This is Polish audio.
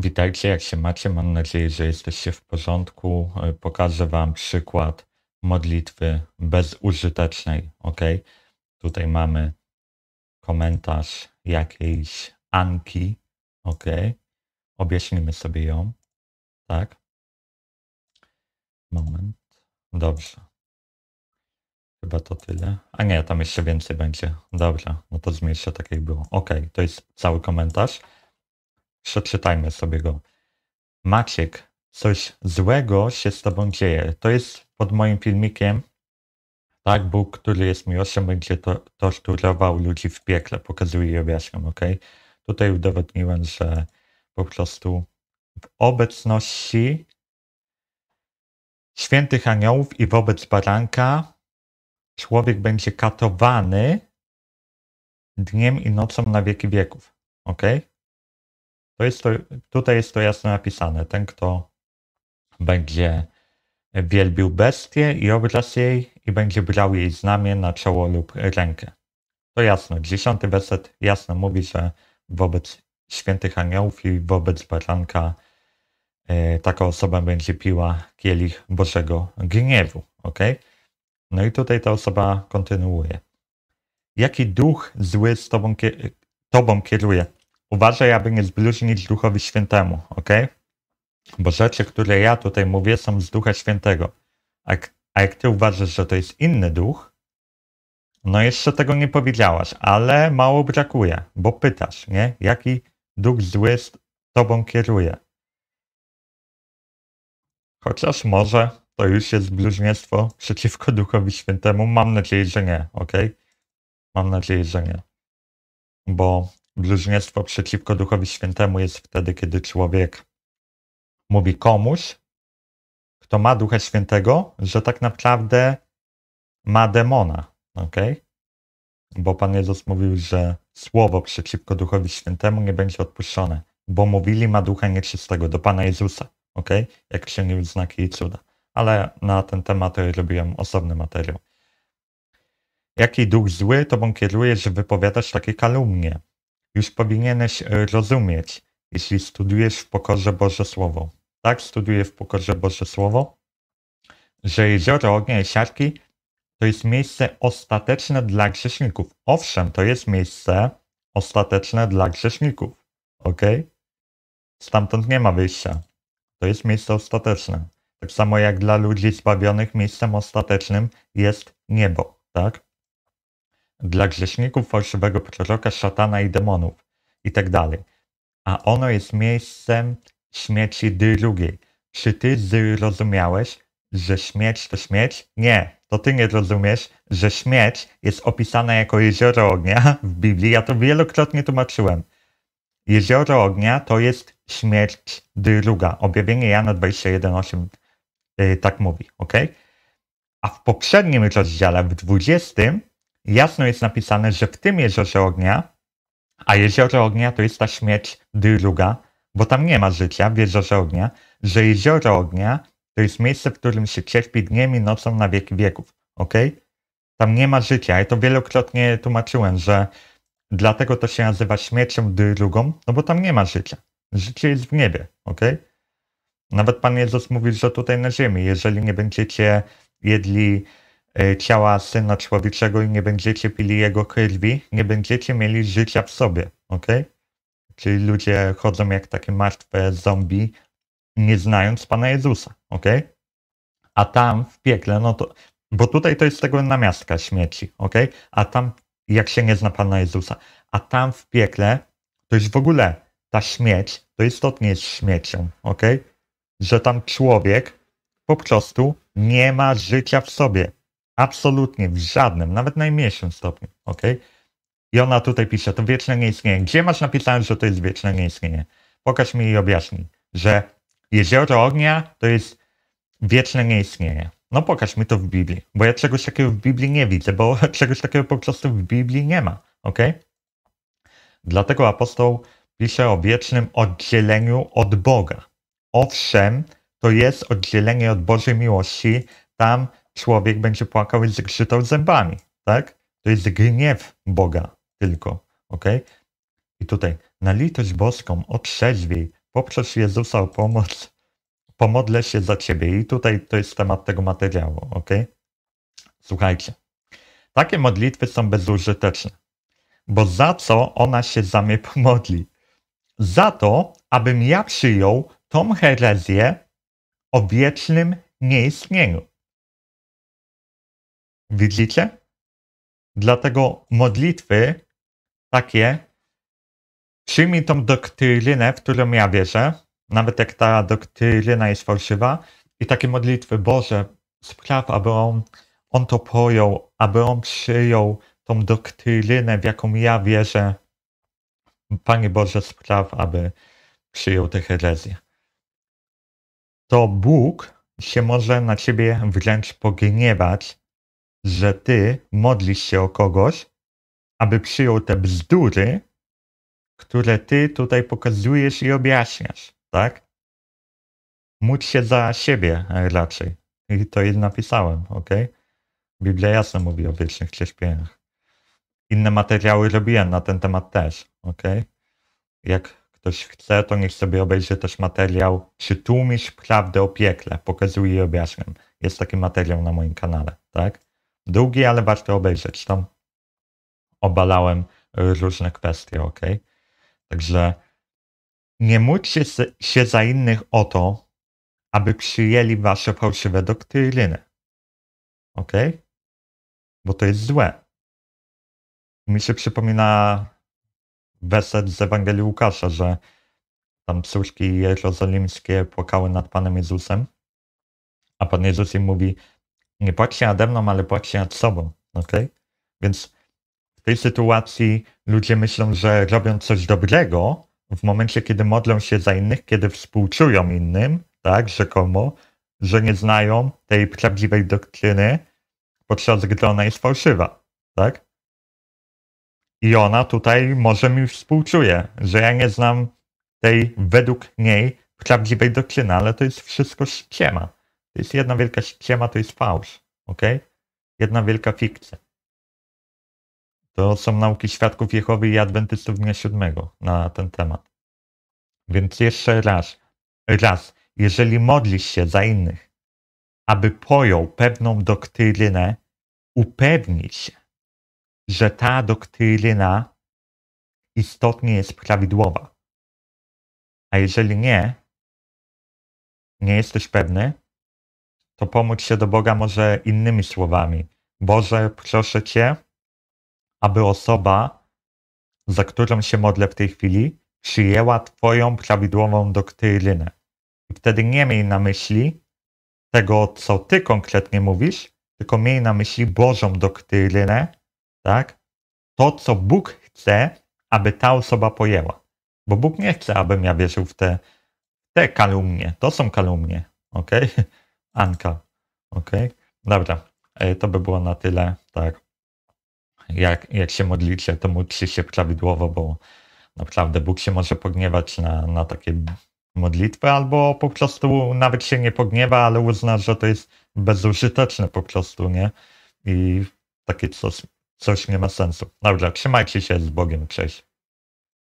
Witajcie, jak się macie. Mam nadzieję, że jesteście w porządku. E, pokażę Wam przykład modlitwy bezużytecznej. Ok? Tutaj mamy komentarz jakiejś Anki. Ok? Objaśnimy sobie ją. Tak? Moment. Dobrze. Chyba to tyle. A nie, tam jeszcze więcej będzie. Dobrze, no to zmniejszę tak jak było. Ok, to jest cały komentarz przeczytajmy sobie go. Maciek, coś złego się z tobą dzieje. To jest pod moim filmikiem. Tak, Bóg, który jest miłością, będzie to, torturował ludzi w piekle. Pokazuję i objaśniam, ok? Tutaj udowodniłem, że po prostu w obecności świętych aniołów i wobec baranka człowiek będzie katowany dniem i nocą na wieki wieków. ok? To jest to, tutaj jest to jasno napisane. Ten, kto będzie wielbił bestię i obraz jej i będzie brał jej znamię na czoło lub rękę. To jasno. Dziesiąty werset jasno mówi, że wobec świętych aniołów i wobec baranka e, taka osoba będzie piła kielich Bożego gniewu. Okay? No i tutaj ta osoba kontynuuje. Jaki duch zły z tobą, tobą kieruje? Uważaj, aby nie zbluźnić Duchowi Świętemu, ok? Bo rzeczy, które ja tutaj mówię, są z Ducha Świętego. A, a jak ty uważasz, że to jest inny duch, no jeszcze tego nie powiedziałaś, ale mało brakuje, bo pytasz, nie? Jaki duch zły z tobą kieruje? Chociaż może to już jest bluźnierstwo przeciwko Duchowi Świętemu. Mam nadzieję, że nie, ok? Mam nadzieję, że nie. Bo Bluźnierstwo przeciwko Duchowi Świętemu jest wtedy, kiedy człowiek mówi komuś, kto ma Ducha Świętego, że tak naprawdę ma demona, ok? Bo Pan Jezus mówił, że słowo przeciwko Duchowi Świętemu nie będzie odpuszczone, bo mówili ma Ducha Nieczystego do Pana Jezusa, ok? Jak nie znaki i cuda. Ale na ten temat robiłem osobny materiał. Jaki duch zły tobą kieruje, że wypowiadasz takie kalumnie? Już powinieneś e, rozumieć, jeśli studiujesz w pokorze Boże Słowo. Tak studiuję w pokorze Boże Słowo, że jezioro ognia i siarki to jest miejsce ostateczne dla grzeszników. Owszem, to jest miejsce ostateczne dla grzeszników. Ok? Stamtąd nie ma wyjścia. To jest miejsce ostateczne. Tak samo jak dla ludzi zbawionych, miejscem ostatecznym jest niebo. Tak? dla grzeszników, fałszywego proroka, szatana i demonów i tak dalej. A ono jest miejscem śmierci drugiej. Czy ty zrozumiałeś, że śmierć to śmierć? Nie, to ty nie rozumiesz, że śmierć jest opisana jako jezioro ognia w Biblii. Ja to wielokrotnie tłumaczyłem. Jezioro ognia to jest śmierć druga. Objawienie Jana 21.8 yy, tak mówi, ok? A w poprzednim rozdziale, w 20, jasno jest napisane, że w tym jeziorze ognia, a jezioro ognia to jest ta śmierć druga, bo tam nie ma życia w jeziorze ognia, że jezioro ognia to jest miejsce, w którym się cierpi dniem i nocą na wieki wieków, ok? Tam nie ma życia. Ja to wielokrotnie tłumaczyłem, że dlatego to się nazywa śmiercią drugą, no bo tam nie ma życia. Życie jest w niebie, ok? Nawet Pan Jezus mówi, że tutaj na ziemi, jeżeli nie będziecie jedli E, ciała Syna Człowieczego i nie będziecie pili Jego krwi, nie będziecie mieli życia w sobie, ok? Czyli ludzie chodzą jak takie martwe zombie, nie znając Pana Jezusa, ok? A tam w piekle, no to, bo tutaj to jest tego namiastka śmieci, ok? A tam, jak się nie zna Pana Jezusa, a tam w piekle, to już w ogóle ta śmieć, to istotnie jest śmiecią, ok? Że tam człowiek po prostu nie ma życia w sobie Absolutnie, w żadnym, nawet najmniejszym stopniu, ok? I ona tutaj pisze, to wieczne nieistnienie. Gdzie masz napisane, że to jest wieczne nieistnienie? Pokaż mi i objaśnij, że jezioro ognia to jest wieczne nieistnienie. No pokaż mi to w Biblii, bo ja czegoś takiego w Biblii nie widzę, bo czegoś takiego po prostu w Biblii nie ma, ok? Dlatego apostoł pisze o wiecznym oddzieleniu od Boga. Owszem, to jest oddzielenie od Bożej miłości, tam człowiek będzie płakał i zgrzytał zębami, tak? To jest gniew Boga tylko, ok? I tutaj, na litość boską, otrzeźwiej, poprzez Jezusa o pomoc, pomodlę się za ciebie. I tutaj to jest temat tego materiału, ok? Słuchajcie, takie modlitwy są bezużyteczne, bo za co ona się za mnie pomodli? Za to, abym ja przyjął tą herezję o wiecznym nieistnieniu. Widzicie? Dlatego modlitwy takie przyjmij tą doktrynę, w którą ja wierzę, nawet jak ta doktryna jest fałszywa i takie modlitwy, Boże, spraw, aby on, on to pojął, aby on przyjął tą doktrynę, w jaką ja wierzę. Panie Boże, spraw, aby przyjął tę herezję. To Bóg się może na ciebie wręcz pogniewać, że ty modlisz się o kogoś, aby przyjął te bzdury, które ty tutaj pokazujesz i objaśniasz, tak? Módl się za siebie raczej. I to jest napisałem, ok? Biblia jasno mówi o wiecznych cierpieniach. Inne materiały robiłem na ten temat też, ok? Jak ktoś chce, to niech sobie obejrzy też materiał tłumisz prawdę o piekle. Pokazuję i objaśniam. Jest taki materiał na moim kanale, tak? długi, ale warto obejrzeć. Tam obalałem różne kwestie, ok? Także nie módlcie się za innych o to, aby przyjęli wasze fałszywe doktryny. Ok? Bo to jest złe. Mi się przypomina werset z Ewangelii Łukasza, że tam służki jerozolimskie płakały nad Panem Jezusem, a Pan Jezus im mówi, nie płacz się nade mną, ale płacz nad sobą, ok? Więc w tej sytuacji ludzie myślą, że robią coś dobrego w momencie, kiedy modlą się za innych, kiedy współczują innym, tak, rzekomo, że nie znają tej prawdziwej doktryny, podczas gdy ona jest fałszywa, tak? I ona tutaj może mi współczuje, że ja nie znam tej według niej prawdziwej doktryny, ale to jest wszystko ściema jest jedna wielka ściema, to jest fałsz, ok? Jedna wielka fikcja. To są nauki świadków Jehowy i adwentystów dnia siódmego na ten temat. Więc jeszcze raz, raz, jeżeli modlisz się za innych, aby pojął pewną doktrynę, upewnij się, że ta doktryna istotnie jest prawidłowa. A jeżeli nie, nie jesteś pewny, to pomóc się do Boga może innymi słowami. Boże, proszę Cię, aby osoba, za którą się modlę w tej chwili, przyjęła Twoją prawidłową doktrynę. I wtedy nie miej na myśli tego, co Ty konkretnie mówisz, tylko miej na myśli Bożą doktrynę, tak? To, co Bóg chce, aby ta osoba pojęła. Bo Bóg nie chce, abym ja wierzył w te, te kalumnie. To są kalumnie, okej? Okay? Anka. Ok, dobra. E, to by było na tyle. Tak. Jak, jak się modlicie, to módlcie się prawidłowo, bo naprawdę Bóg się może pogniewać na, na takie modlitwy, albo po prostu nawet się nie pogniewa, ale uzna, że to jest bezużyteczne po prostu, nie? I takie coś, coś nie ma sensu. Dobra, trzymajcie się z Bogiem, cześć.